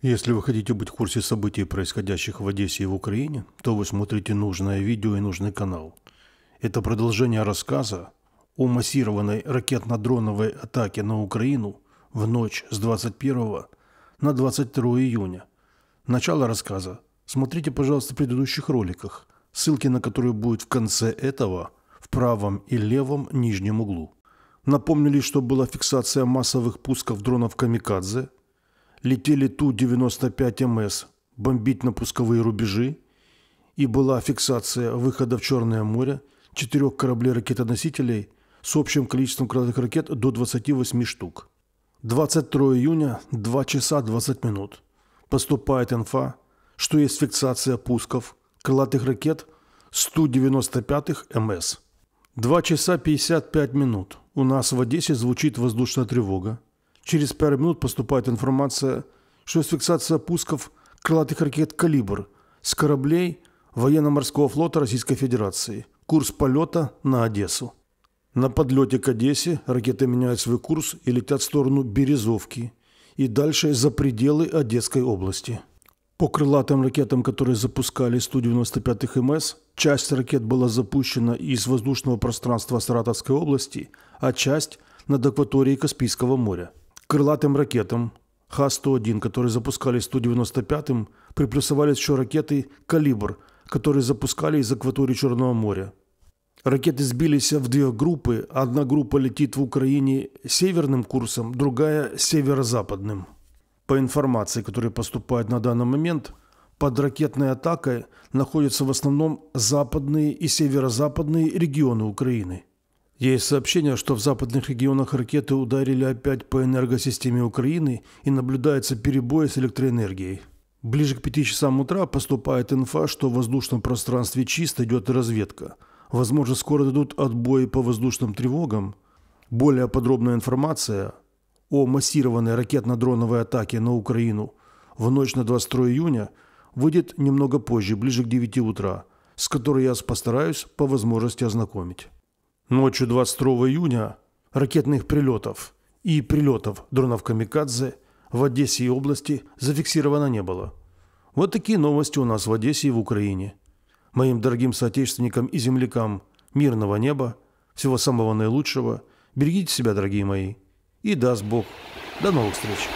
Если вы хотите быть в курсе событий, происходящих в Одессе и в Украине, то вы смотрите нужное видео и нужный канал. Это продолжение рассказа о массированной ракетно-дроновой атаке на Украину в ночь с 21 на 22 июня. Начало рассказа смотрите, пожалуйста, в предыдущих роликах, ссылки на которые будут в конце этого в правом и левом нижнем углу. Напомнили, что была фиксация массовых пусков дронов «Камикадзе», летели Ту-95МС бомбить на пусковые рубежи, и была фиксация выхода в Черное море четырех кораблей ракетоносителей с общим количеством крылатых ракет до 28 штук. 23 июня, 2 часа 20 минут. Поступает инфа, что есть фиксация пусков крылатых ракет 195 МС. 2 часа 55 минут. У нас в Одессе звучит воздушная тревога. Через пару минут поступает информация, что есть фиксация пусков крылатых ракет «Калибр» с кораблей военно-морского флота Российской Федерации. Курс полета на Одессу. На подлете к Одессе ракеты меняют свой курс и летят в сторону Березовки и дальше за пределы Одесской области. По крылатым ракетам, которые запускали 195-х МС, часть ракет была запущена из воздушного пространства Саратовской области, а часть – над акваторией Каспийского моря крылатым ракетам Х-101, которые запускали 195-м, приплюсовались еще ракеты «Калибр», которые запускали из акватории Черного моря. Ракеты сбились в две группы. Одна группа летит в Украине северным курсом, другая – северо-западным. По информации, которая поступает на данный момент, под ракетной атакой находятся в основном западные и северо-западные регионы Украины – есть сообщение, что в западных регионах ракеты ударили опять по энергосистеме Украины и наблюдается перебой с электроэнергией. Ближе к 5 часам утра поступает инфа, что в воздушном пространстве чисто идет разведка. Возможно, скоро дадут отбой по воздушным тревогам. Более подробная информация о массированной ракетно-дроновой атаке на Украину в ночь на 22 июня выйдет немного позже, ближе к 9 утра, с которой я постараюсь по возможности ознакомить. Ночью 22 июня ракетных прилетов и прилетов дронов «Камикадзе» в Одессе и области зафиксировано не было. Вот такие новости у нас в Одессе и в Украине. Моим дорогим соотечественникам и землякам мирного неба, всего самого наилучшего. Берегите себя, дорогие мои. И даст Бог. До новых встреч.